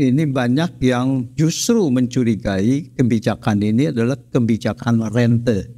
ini banyak yang justru mencurigai kebijakan ini adalah kebijakan rente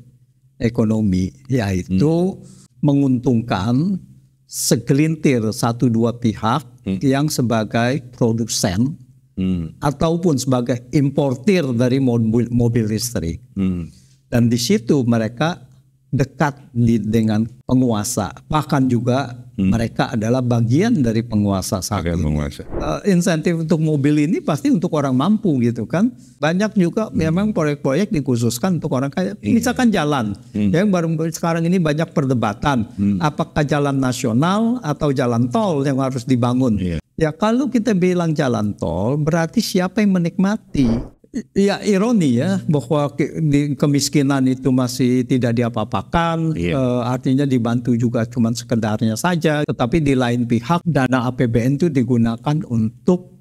ekonomi yaitu hmm. menguntungkan segelintir satu dua pihak hmm. yang sebagai produsen hmm. ataupun sebagai importir dari mobil, mobil listrik hmm. dan di situ mereka dekat dengan penguasa bahkan juga Hmm. Mereka adalah bagian dari penguasa saat ini. Penguasa. Uh, insentif untuk mobil ini pasti untuk orang mampu gitu kan. Banyak juga hmm. memang proyek-proyek dikhususkan untuk orang kaya. Hmm. Misalkan jalan, hmm. yang baru sekarang ini banyak perdebatan. Hmm. Apakah jalan nasional atau jalan tol yang harus dibangun? Yeah. Ya kalau kita bilang jalan tol, berarti siapa yang menikmati? Ya ironi ya hmm. bahwa ke, di, kemiskinan itu masih tidak diapa-apakan, yeah. Iya. e, artinya dibantu juga cuma sekedarnya saja. Tetapi di lain pihak dana APBN itu digunakan untuk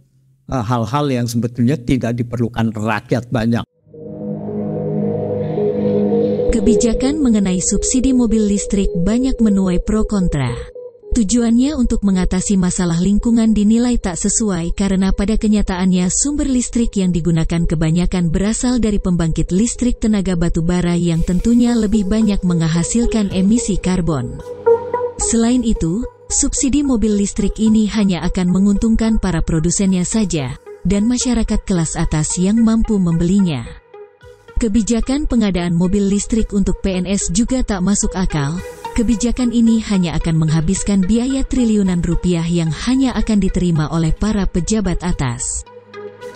eh, hal-hal e, hal -hal yang sebetulnya tidak diperlukan rakyat banyak. Kebijakan mengenai subsidi mobil listrik banyak menuai pro kontra. Tujuannya untuk mengatasi masalah lingkungan dinilai tak sesuai karena pada kenyataannya sumber listrik yang digunakan kebanyakan berasal dari pembangkit listrik tenaga batu bara yang tentunya lebih banyak menghasilkan emisi karbon. Selain itu, subsidi mobil listrik ini hanya akan menguntungkan para produsennya saja dan masyarakat kelas atas yang mampu membelinya. Kebijakan pengadaan mobil listrik untuk PNS juga tak masuk akal. Kebijakan ini hanya akan menghabiskan biaya triliunan rupiah yang hanya akan diterima oleh para pejabat atas.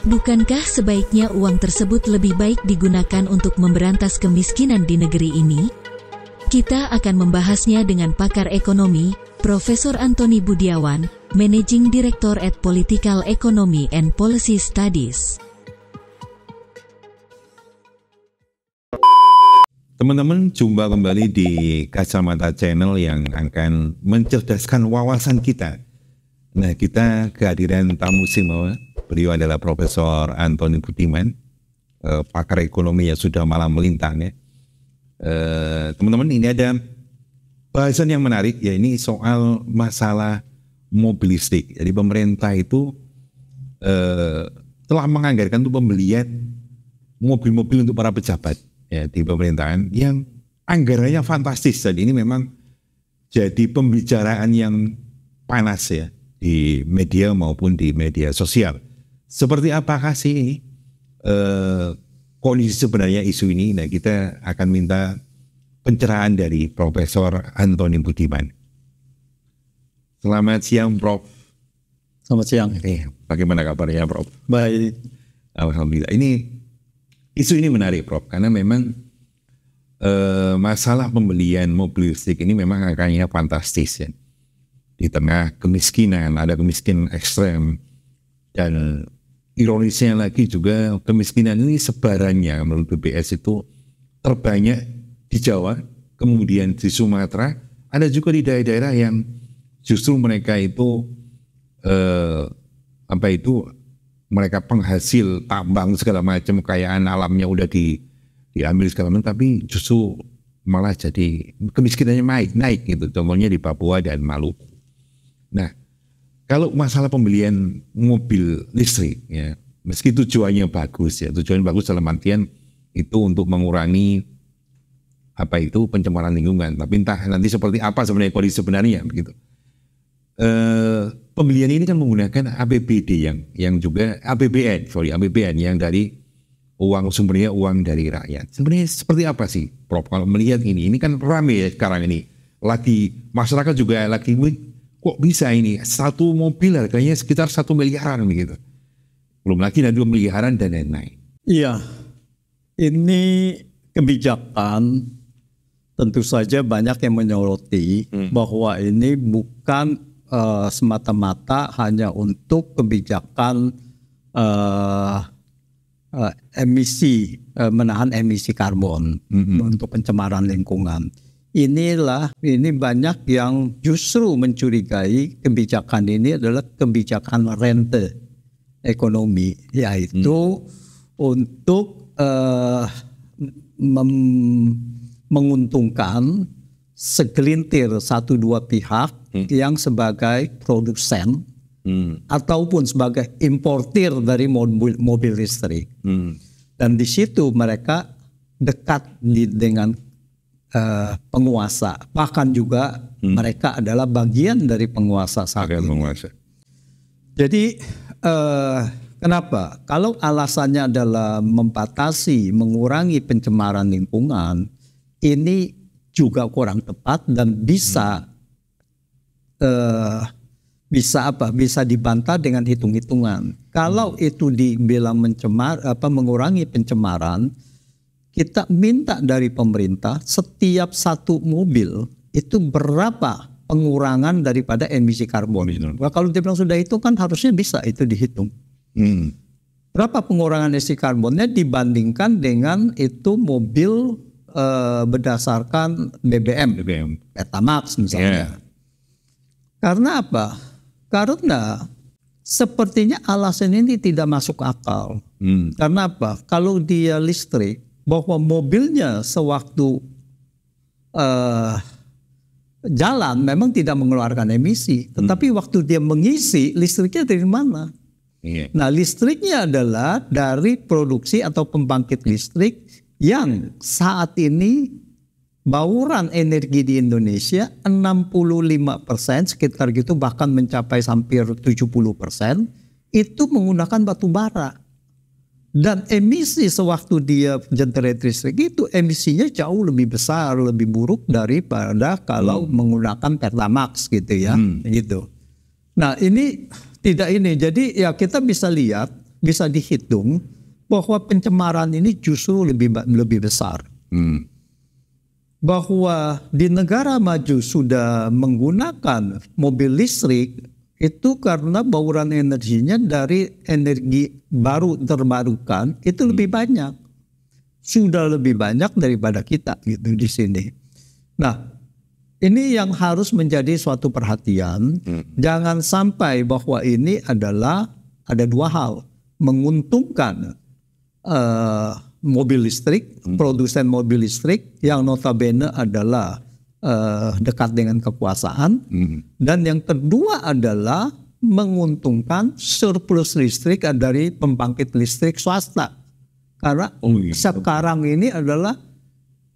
Bukankah sebaiknya uang tersebut lebih baik digunakan untuk memberantas kemiskinan di negeri ini? Kita akan membahasnya dengan pakar ekonomi, Profesor Antoni Budiawan, Managing Director at Political Economy and Policy Studies. Teman-teman, jumpa kembali di Kacamata Channel yang akan mencerdaskan wawasan kita. Nah, kita kehadiran tamu Simo, Beliau adalah Profesor Antoni Budiman, eh, pakar ekonomi yang sudah malam melintang ya. Eh, teman-teman, ini ada bahasan yang menarik, ya ini soal masalah mobilistik. Jadi pemerintah itu eh, telah menganggarkan untuk pembelian mobil-mobil untuk para pejabat ya di pemerintahan yang anggarannya fantastis dan ini memang jadi pembicaraan yang panas ya di media maupun di media sosial. Seperti apakah sih eh, kondisi sebenarnya isu ini? Nah kita akan minta pencerahan dari Profesor Antoni Budiman. Selamat siang Prof. Selamat siang. Eh, bagaimana kabarnya Prof? Baik. Alhamdulillah. Ini Isu ini menarik Prof, karena memang eh, masalah pembelian mobil listrik ini memang angkanya fantastis ya. Di tengah kemiskinan, ada kemiskinan ekstrem dan ironisnya lagi juga kemiskinan ini sebarannya menurut BPS itu terbanyak di Jawa, kemudian di Sumatera, ada juga di daerah-daerah yang justru mereka itu eh, apa itu mereka penghasil tambang segala macam kekayaan alamnya udah di diambil segala macam tapi justru malah jadi kemiskinannya naik naik gitu contohnya di Papua dan Maluku. Nah kalau masalah pembelian mobil listrik ya meski tujuannya bagus ya tujuannya bagus dalam artian itu untuk mengurangi apa itu pencemaran lingkungan tapi entah nanti seperti apa sebenarnya kondisi sebenarnya begitu. Eh, pembelian ini kan menggunakan APBD yang yang juga APBN, sorry APBN yang dari uang sumbernya uang dari rakyat. Sebenarnya seperti apa sih, Prof? Kalau melihat ini, ini kan rame ya sekarang ini. Lagi masyarakat juga lagi kok bisa ini satu mobil harganya sekitar satu miliaran begitu. Belum lagi nanti dua miliaran dan lain-lain. Iya, ini kebijakan tentu saja banyak yang menyoroti hmm. bahwa ini bukan uh, semata-mata hanya untuk kebijakan uh, uh, emisi uh, menahan emisi karbon mm-hmm. untuk pencemaran lingkungan. Inilah ini banyak yang justru mencurigai kebijakan ini adalah kebijakan rente ekonomi yaitu hmm. untuk uh, menguntungkan segelintir satu dua pihak hmm. yang sebagai produsen hmm. ataupun sebagai importir dari mobil, mobil listrik. Hmm. Dan di situ mereka dekat di, dengan uh, penguasa, bahkan juga hmm. mereka adalah bagian dari penguasa saat ini. Penguasa. Jadi uh, kenapa? Kalau alasannya adalah membatasi, mengurangi pencemaran lingkungan, ini juga kurang tepat dan bisa hmm eh, bisa apa bisa dibantah dengan hitung-hitungan. Kalau hmm. itu dibilang mencemar apa mengurangi pencemaran, kita minta dari pemerintah setiap satu mobil itu berapa pengurangan daripada emisi karbon. Nah, kalau dibilang sudah itu kan harusnya bisa itu dihitung. Hmm. Berapa pengurangan emisi karbonnya dibandingkan dengan itu mobil eh, berdasarkan BBM, BBM. Petamax misalnya. Yeah karena apa? Karena sepertinya alasan ini tidak masuk akal. Hmm. Karena apa? Kalau dia listrik, bahwa mobilnya sewaktu uh, jalan memang tidak mengeluarkan emisi, hmm. tetapi hmm. waktu dia mengisi listriknya dari mana? Yeah. Nah, listriknya adalah dari produksi atau pembangkit listrik yang saat ini bauran energi di Indonesia 65 persen sekitar gitu bahkan mencapai hampir 70 persen itu menggunakan batu bara dan emisi sewaktu dia generator listrik itu emisinya jauh lebih besar lebih buruk daripada kalau hmm. menggunakan pertamax gitu ya hmm. gitu nah ini tidak ini jadi ya kita bisa lihat bisa dihitung bahwa pencemaran ini justru lebih lebih besar hmm bahwa di negara maju sudah menggunakan mobil listrik itu karena bauran energinya dari energi baru terbarukan itu lebih hmm. banyak sudah lebih banyak daripada kita gitu di sini. Nah, ini yang harus menjadi suatu perhatian. Hmm. Jangan sampai bahwa ini adalah ada dua hal menguntungkan uh, mobil listrik, hmm. produsen mobil listrik yang notabene adalah uh, dekat dengan kekuasaan, hmm. dan yang kedua adalah menguntungkan surplus listrik dari pembangkit listrik swasta. Karena oh, iya. sekarang ini adalah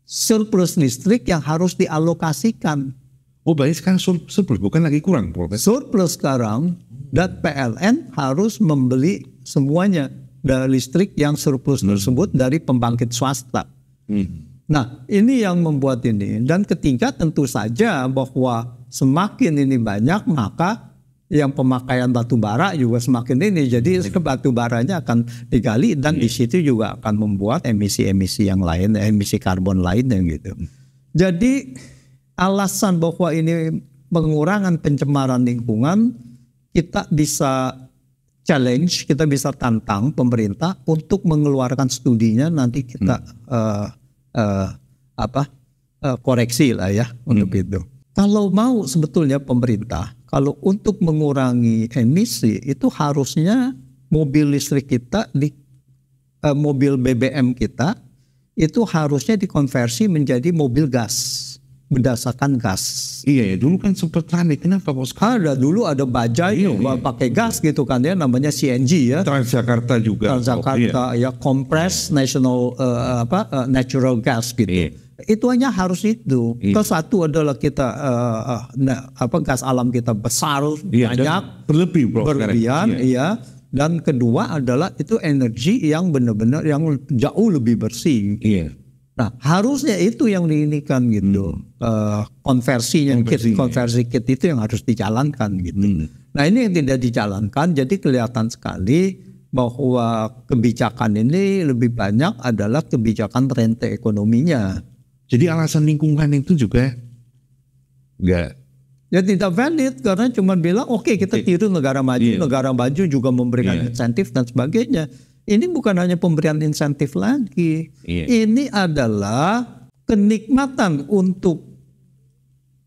surplus listrik yang harus dialokasikan. Oh, berarti sekarang surplus bukan lagi kurang, Surplus sekarang dan PLN harus membeli semuanya dari listrik yang surplus hmm. tersebut dari pembangkit swasta. Hmm. Nah, ini yang membuat ini. Dan ketiga tentu saja bahwa semakin ini banyak maka yang pemakaian batu bara juga semakin ini. Jadi hmm. batu baranya akan digali dan di hmm. situ juga akan membuat emisi-emisi yang lain, emisi karbon lainnya gitu. Hmm. Jadi alasan bahwa ini pengurangan pencemaran lingkungan kita bisa challenge, kita bisa tantang pemerintah untuk mengeluarkan studinya nanti kita hmm. uh, uh, apa uh, koreksi lah ya hmm. untuk itu. Kalau mau sebetulnya pemerintah, kalau untuk mengurangi emisi itu harusnya mobil listrik kita di uh, mobil BBM kita itu harusnya dikonversi menjadi mobil gas berdasarkan gas. Iya, ya, dulu kan sempat rame. Kenapa bos? Ada ah, dulu ada baja iya, iya. pakai gas gitu kan ya, namanya CNG ya. Transjakarta juga. Transjakarta oh, iya. ya, kompres iya. national uh, apa uh, natural gas gitu. Iya. Itu hanya harus itu. Iya. Terus satu adalah kita uh, uh, nah, apa gas alam kita besar iya, banyak berlebih bro, berlebihan, iya. iya dan kedua adalah itu energi yang benar-benar yang jauh lebih bersih. Iya. Nah harusnya itu yang diinikan gitu hmm. uh, konversinya konversi, kit, konversi kit itu yang harus dijalankan gitu. Hmm. Nah ini yang tidak dijalankan jadi kelihatan sekali bahwa kebijakan ini lebih banyak adalah kebijakan rente ekonominya. Jadi alasan lingkungan itu juga enggak ya tidak valid karena cuma bilang oke okay, kita tiru negara maju, yeah. negara maju juga memberikan yeah. insentif dan sebagainya. Ini bukan hanya pemberian insentif lagi. Iya. Ini adalah kenikmatan untuk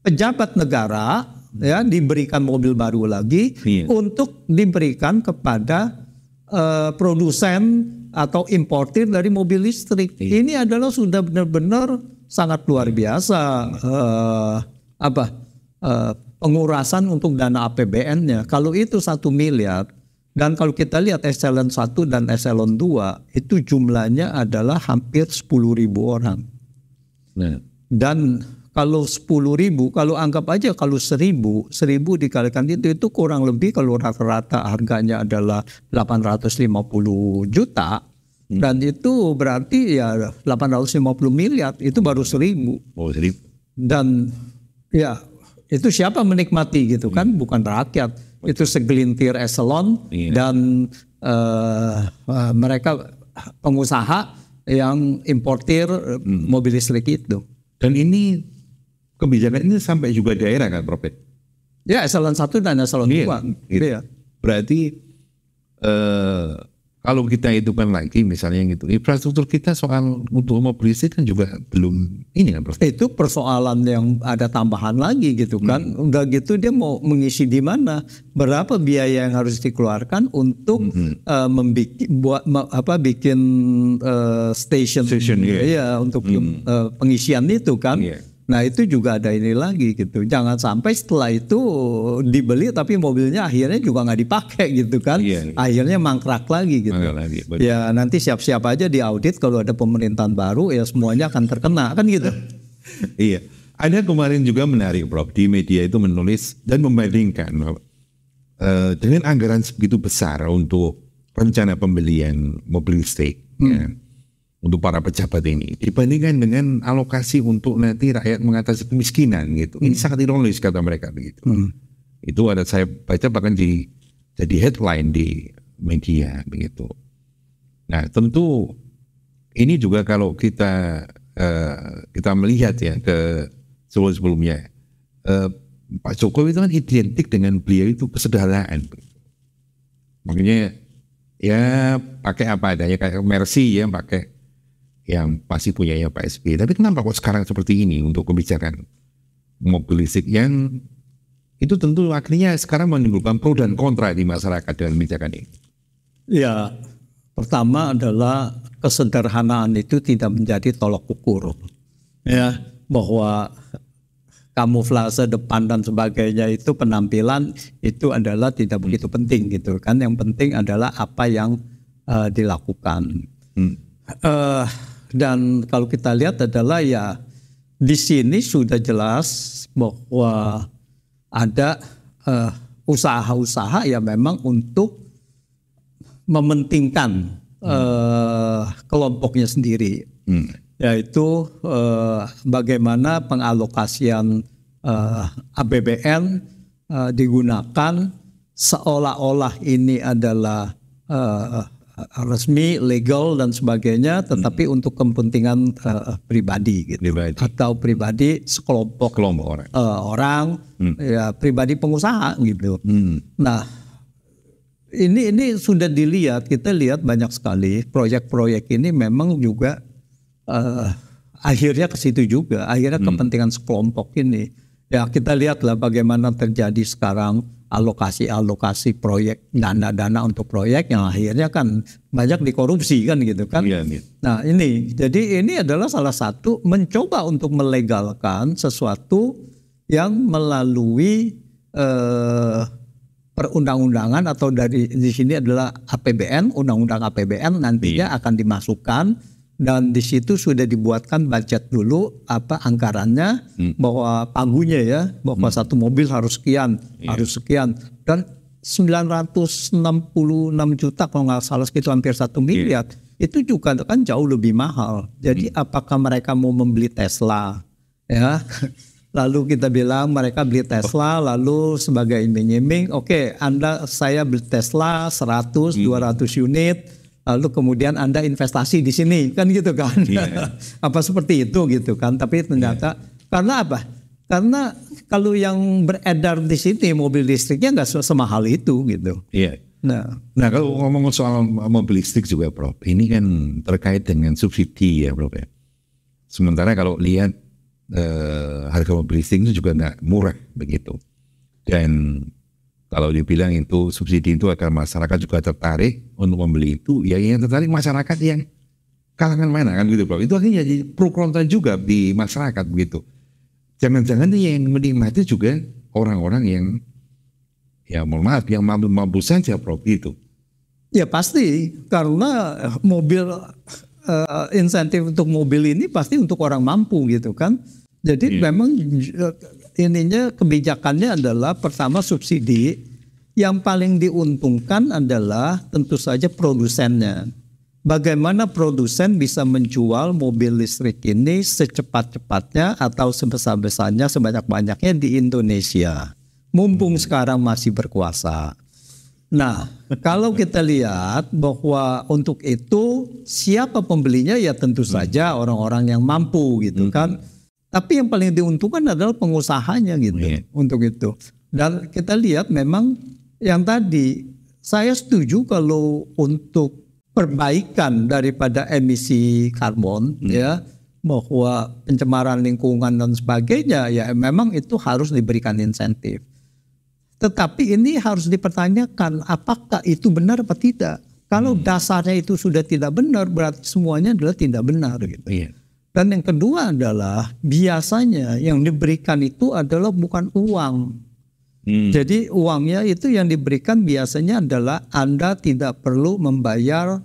pejabat negara ya diberikan mobil baru lagi iya. untuk diberikan kepada uh, produsen atau importir dari mobil listrik. Iya. Ini adalah sudah benar-benar sangat luar iya. biasa uh, apa uh, pengurasan untuk dana APBN-nya. Kalau itu satu miliar, dan kalau kita lihat eselon 1 dan eselon 2 itu jumlahnya adalah hampir sepuluh ribu orang. Nah. Dan kalau 10 ribu, kalau anggap aja kalau seribu, seribu dikalikan itu, itu kurang lebih kalau rata-rata harganya adalah 850 juta. Hmm. Dan itu berarti ya 850 miliar, itu baru seribu. Oh, seribu. Dan ya itu siapa menikmati gitu kan, hmm. bukan rakyat itu segelintir eselon iya. dan uh, uh, mereka pengusaha yang importir hmm. mobil listrik itu. Dan ini kebijakan ini sampai juga daerah kan, Prof? Ya, eselon satu dan eselon iya, dua. Gitu. Iya. Berarti uh, kalau kita hidupkan lagi misalnya gitu infrastruktur kita soal untuk mobil kan juga belum ini kan persoalan. itu persoalan yang ada tambahan lagi gitu kan hmm. udah gitu dia mau mengisi di mana berapa biaya yang harus dikeluarkan untuk hmm. uh, eh, membuat buat apa bikin uh, station, station yeah. ya iya, untuk hmm. uh, pengisian itu kan yeah Nah itu juga ada ini lagi gitu. Jangan sampai setelah itu dibeli tapi mobilnya akhirnya juga nggak dipakai gitu kan. Iya, iya. Akhirnya mangkrak lagi gitu. lagi, Ya nanti siap-siap aja di audit kalau ada pemerintahan baru ya semuanya akan terkena kan gitu. iya. Ada kemarin juga menarik Prof di media itu menulis dan membandingkan uh, dengan anggaran segitu besar untuk rencana pembelian mobil listrik. Ya. Hmm. Ya untuk para pejabat ini dibandingkan dengan alokasi untuk nanti rakyat mengatasi kemiskinan gitu. Ini hmm. sangat ironis kata mereka begitu. Hmm. Itu ada saya baca bahkan di jadi headline di media begitu. Nah, tentu ini juga kalau kita uh, kita melihat ya ke sebelum-sebelumnya uh, eh, Pak Jokowi itu kan identik dengan beliau itu kesederhanaan. Makanya ya pakai apa adanya kayak mercy ya pakai yang pasti punyanya Pak SP. Tapi kenapa kok sekarang seperti ini untuk kebijakan mobil listrik yang itu tentu akhirnya sekarang menimbulkan pro dan kontra di masyarakat dengan kebijakan ini. Ya, pertama adalah kesederhanaan itu tidak menjadi tolok ukur. Ya, bahwa kamuflase depan dan sebagainya itu penampilan itu adalah tidak hmm. begitu penting gitu kan. Yang penting adalah apa yang uh, dilakukan. Hmm. Uh, dan kalau kita lihat adalah ya di sini sudah jelas bahwa ada eh, usaha-usaha ya memang untuk mementingkan hmm. uh, kelompoknya sendiri, hmm. yaitu uh, bagaimana pengalokasian uh, APBN uh, digunakan seolah-olah ini adalah uh, Eh, resmi, legal dan sebagainya, hmm. tetapi hmm. untuk kepentingan uh, pribadi gitu. Pribadi. Atau pribadi sekelompok kelompok orang. Uh, orang hmm. ya pribadi pengusaha gitu. Hmm. Nah, ini ini sudah dilihat, kita lihat banyak sekali proyek-proyek ini memang juga uh, akhirnya ke situ juga, akhirnya hmm. kepentingan sekelompok ini. Ya, kita lihatlah bagaimana terjadi sekarang alokasi-alokasi proyek dana-dana untuk proyek yang akhirnya kan banyak dikorupsi kan gitu kan. Iya, iya. Nah ini jadi ini adalah salah satu mencoba untuk melegalkan sesuatu yang melalui eh, perundang-undangan atau dari di sini adalah APBN, undang-undang APBN nantinya iya. akan dimasukkan dan di situ sudah dibuatkan budget dulu apa angkarannya hmm. bahwa pagunya ya bahwa hmm. satu mobil harus sekian yeah. harus sekian dan 966 juta kalau nggak salah sekitar hampir satu iya. miliar yeah. itu juga kan jauh lebih mahal jadi hmm. apakah mereka mau membeli Tesla ya lalu kita bilang mereka beli Tesla oh. lalu sebagai iming-iming oke okay, Anda saya beli Tesla 100 hmm. 200 unit lalu kemudian Anda investasi di sini kan gitu kan. Yeah. Iya. apa seperti itu gitu kan. Tapi ternyata yeah. Iya. karena apa? Karena kalau yang beredar di sini mobil listriknya nggak semahal itu gitu. Iya. Nah, nah kalau ngomong soal mobil listrik juga Prof, ini kan terkait dengan subsidi ya Prof ya. Sementara kalau lihat eh, harga mobil listrik itu juga nggak murah begitu. Dan kalau dibilang itu subsidi itu akan masyarakat juga tertarik untuk membeli itu, ya yang tertarik masyarakat yang kalangan mana kan gitu bro. Itu akhirnya jadi pro kontra juga di masyarakat begitu. Jangan-jangan yang menikmati juga orang-orang yang ya mohon maaf yang mampu-mampu saja bro itu. Ya pasti karena mobil uh, insentif untuk mobil ini pasti untuk orang mampu gitu kan. Jadi yeah. memang eh, ininya kebijakannya adalah pertama subsidi yang paling diuntungkan adalah tentu saja produsennya. Bagaimana produsen bisa menjual mobil listrik ini secepat-cepatnya atau sebesar-besarnya sebanyak-banyaknya di Indonesia. Mumpung hmm. sekarang masih berkuasa. Nah, kalau kita lihat bahwa untuk itu siapa pembelinya ya tentu hmm. saja orang-orang yang mampu gitu hmm. kan. Tapi yang paling diuntungkan adalah pengusahanya gitu yeah. untuk itu. Dan kita lihat memang yang tadi saya setuju kalau untuk perbaikan daripada emisi karbon hmm. ya bahwa pencemaran lingkungan dan sebagainya ya memang itu harus diberikan insentif. Tetapi ini harus dipertanyakan apakah itu benar atau tidak. Kalau hmm. dasarnya itu sudah tidak benar berarti semuanya adalah tidak benar gitu. Yeah. Dan yang kedua adalah biasanya yang diberikan itu adalah bukan uang. Hmm. Jadi uangnya itu yang diberikan biasanya adalah Anda tidak perlu membayar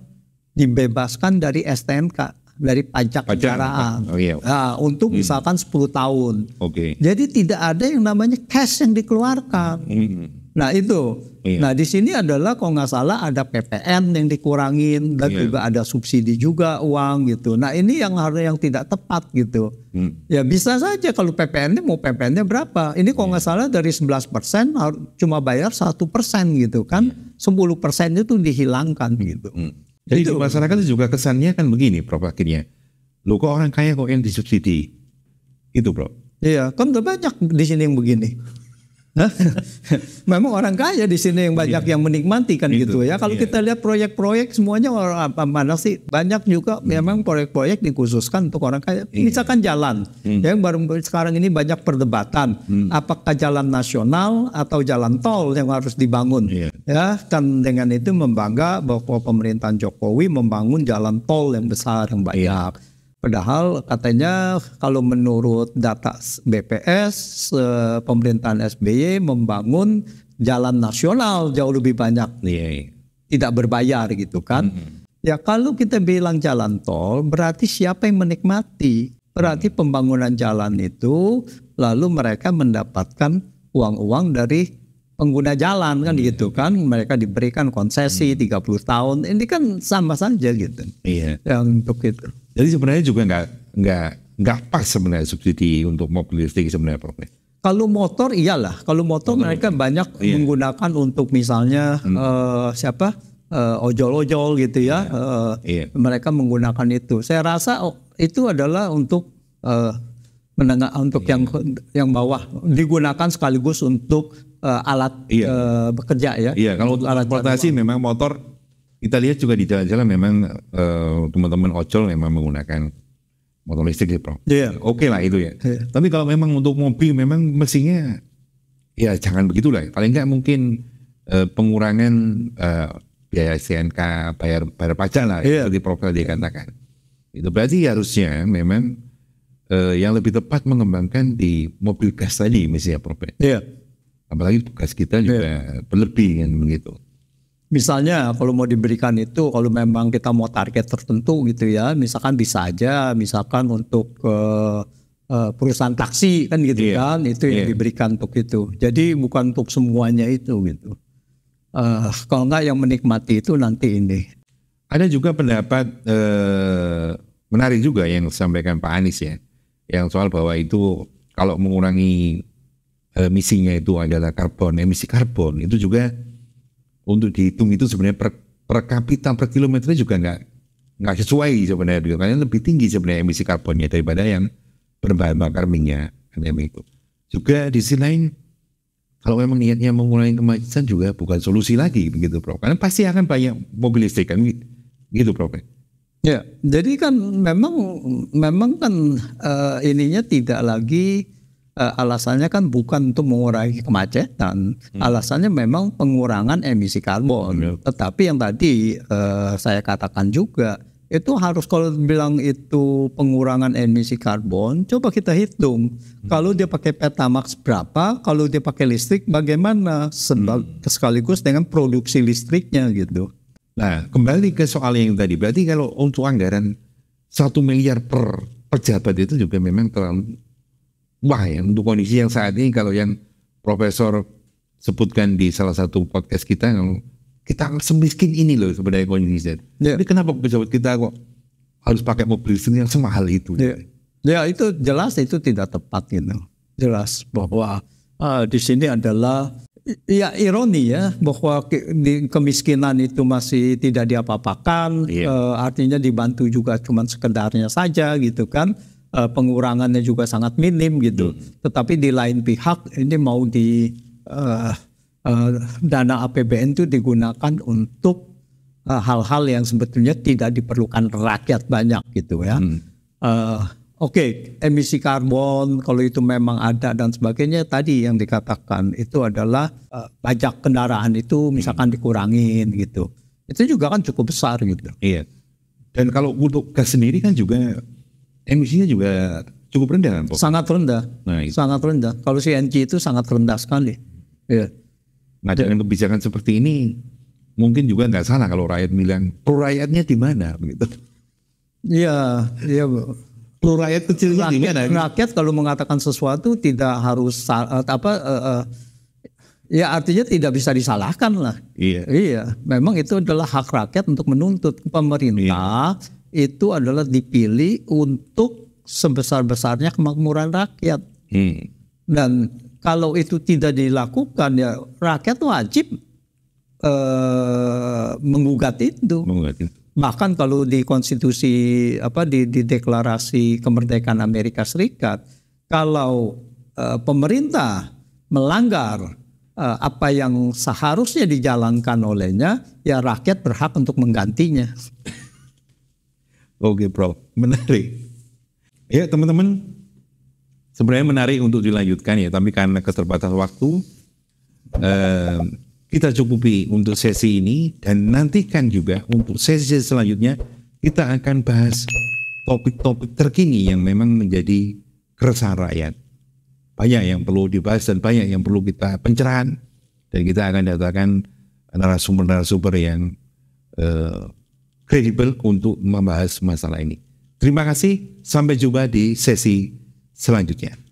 dibebaskan dari STNK dari pajak, kendaraan. Oh, iya. nah, untuk hmm. misalkan 10 tahun. Okay. Jadi tidak ada yang namanya cash yang dikeluarkan. Hmm. Nah, itu. Iya. Nah di sini adalah kalau nggak salah ada PPN yang dikurangin dan iya. juga ada subsidi juga uang gitu. Nah ini yang harus yang tidak tepat gitu. Hmm. Ya bisa saja kalau PPN-nya mau PPN-nya berapa? Ini kalau nggak iya. salah dari 11 persen cuma bayar satu persen gitu kan? Iya. 10 persen itu dihilangkan gitu. Hmm. hmm. Jadi masyarakat juga kesannya kan begini, Prof. Akhirnya, lu kok orang kaya kok yang disubsidi? Itu, Prof. Iya, kan banyak di sini yang begini. Memang orang kaya di sini yang banyak iya. yang menikmati kan gitu, ya. Kalau iya. kita lihat proyek-proyek semuanya orang apa mana sih banyak juga hmm. memang proyek-proyek dikhususkan untuk orang kaya. Iya. Misalkan jalan, hmm. yang baru sekarang ini banyak perdebatan hmm. apakah jalan nasional atau jalan tol yang harus dibangun. Iya. Ya, kan dengan itu membangga bahwa pemerintahan Jokowi membangun jalan tol yang besar yang banyak. Iya Padahal katanya kalau menurut data BPS eh, pemerintahan SBY membangun jalan nasional jauh lebih banyak. Yeah. Iya. Tidak berbayar gitu kan. Mm -hmm. Ya kalau kita bilang jalan tol berarti siapa yang menikmati? Berarti mm pembangunan jalan itu lalu mereka mendapatkan uang-uang dari pengguna jalan kan yeah. Mm-hmm. gitu kan mereka diberikan konsesi mm -hmm. 30 tahun ini kan sama saja gitu. Iya. Yeah. Yang untuk itu. Jadi sebenarnya juga nggak nggak nggak pas sebenarnya subsidi untuk mobil listrik sebenarnya Prof. Kalau motor iyalah, kalau motor, mereka banyak iya. menggunakan untuk misalnya hmm. uh, siapa uh, ojol-ojol gitu ya, iya. Uh, iya. mereka menggunakan itu. Saya rasa oh, itu adalah untuk uh, menengah untuk iya. yang yang bawah digunakan sekaligus untuk uh, alat iya. uh, bekerja ya. Iya, kalau untuk alat transportasi memang motor kita lihat juga di jalan-jalan memang eh, teman-teman uh, ojol memang menggunakan motor listrik sih, Prof. Yeah. Oke okay lah itu ya. Yeah. Tapi kalau memang untuk mobil memang mesinnya ya jangan begitulah. Paling nggak mungkin uh, pengurangan uh, biaya STNK, bayar bayar pajak lah yeah. seperti Prof tadi katakan. Itu berarti harusnya memang uh, yang lebih tepat mengembangkan di mobil gas tadi misalnya Prof. Ya. Iya. Yeah. Apalagi gas kita juga yeah. berlebih kan begitu. Misalnya kalau mau diberikan itu kalau memang kita mau target tertentu gitu ya, misalkan bisa aja misalkan untuk uh, uh, perusahaan taksi kan gitu yeah. kan, itu yeah. yang iya. diberikan untuk itu. Jadi bukan untuk semuanya itu gitu. Uh, kalau nggak yang menikmati itu nanti ini. Ada juga pendapat uh, menarik juga yang disampaikan Pak Anies ya, yang soal bahwa itu kalau mengurangi uh, misinya itu adalah karbon, emisi karbon itu juga untuk dihitung itu sebenarnya per, per kapita per kilometernya juga nggak nggak sesuai sebenarnya gitu. karena lebih tinggi sebenarnya emisi karbonnya daripada yang berbahan bakar minyak itu. Juga di sisi lain kalau memang niatnya mengurangi kemacetan juga bukan solusi lagi begitu Prof. Karena pasti akan banyak mobil listrik kan gitu, gitu Prof. Ya, jadi kan memang memang kan uh, ininya tidak lagi uh, alasannya kan bukan untuk mengurangi kemacetan, hmm. alasannya memang pengurangan emisi karbon. Hmm. Tetapi yang tadi uh, saya katakan juga itu harus kalau bilang itu pengurangan emisi karbon, coba kita hitung. Hmm. Kalau dia pakai petamax berapa, kalau dia pakai listrik bagaimana Sebab, hmm. sekaligus dengan produksi listriknya gitu. Nah, kembali ke soal yang tadi. Berarti kalau untuk anggaran satu miliar per pejabat itu juga memang terlalu wah ya untuk kondisi yang saat ini kalau yang profesor sebutkan di salah satu podcast kita kita semiskin ini loh sebenarnya kondisi Yeah. Jadi kenapa pejabat kita kok harus pakai mobil listrik yang semahal itu? Ya, yeah. itu jelas itu tidak tepat gitu. Jelas bahwa uh, di sini adalah ya ironi ya bahwa ke, di, kemiskinan itu masih tidak diapa-apakan, yeah. Iya. uh, artinya dibantu juga cuma sekedarnya saja gitu kan uh, pengurangannya juga sangat minim gitu. Hmm. Tetapi di lain pihak ini mau di uh, uh, dana APBN itu digunakan untuk hal-hal uh, yang sebetulnya tidak diperlukan rakyat banyak gitu ya. Hmm. Uh, Oke, okay, emisi karbon kalau itu memang ada dan sebagainya tadi yang dikatakan itu adalah uh, pajak kendaraan itu hmm. misalkan hmm. dikurangin gitu. Itu juga kan cukup besar gitu. Iya. Dan kalau untuk gas sendiri kan juga emisinya juga cukup rendah kan Sangat rendah. Nah, itu. Sangat rendah. Kalau CNG itu sangat rendah sekali. Iya. Ya. Nah, dengan ya. kebijakan seperti ini mungkin juga nggak salah kalau rakyat bilang pro rakyatnya di mana begitu. Iya, iya. Pro rakyat kecil rakyat, di mana? Rakyat kalau mengatakan sesuatu tidak harus eh, apa uh, uh, Ya artinya tidak bisa disalahkan lah. Iya. Iya, memang itu adalah hak rakyat untuk menuntut pemerintah iya itu adalah dipilih untuk sebesar-besarnya kemakmuran rakyat. Hmm. Dan kalau itu tidak dilakukan ya rakyat wajib uh, menggugat itu. Menggugat itu. Bahkan kalau di konstitusi apa di, di deklarasi kemerdekaan Amerika Serikat kalau uh, pemerintah melanggar uh, apa yang seharusnya dijalankan olehnya ya rakyat berhak untuk menggantinya. Oke, Bro, Menarik. Ya, teman-teman, sebenarnya menarik untuk dilanjutkan ya, tapi karena keterbatasan waktu, eh, kita cukupi untuk sesi ini dan nantikan juga untuk sesi selanjutnya kita akan bahas topik-topik terkini yang memang menjadi keresahan rakyat. Banyak yang perlu dibahas dan banyak yang perlu kita pencerahan dan kita akan datangkan narasumber-narasumber yang eh, kredibel untuk membahas masalah ini. Terima kasih, sampai jumpa di sesi selanjutnya.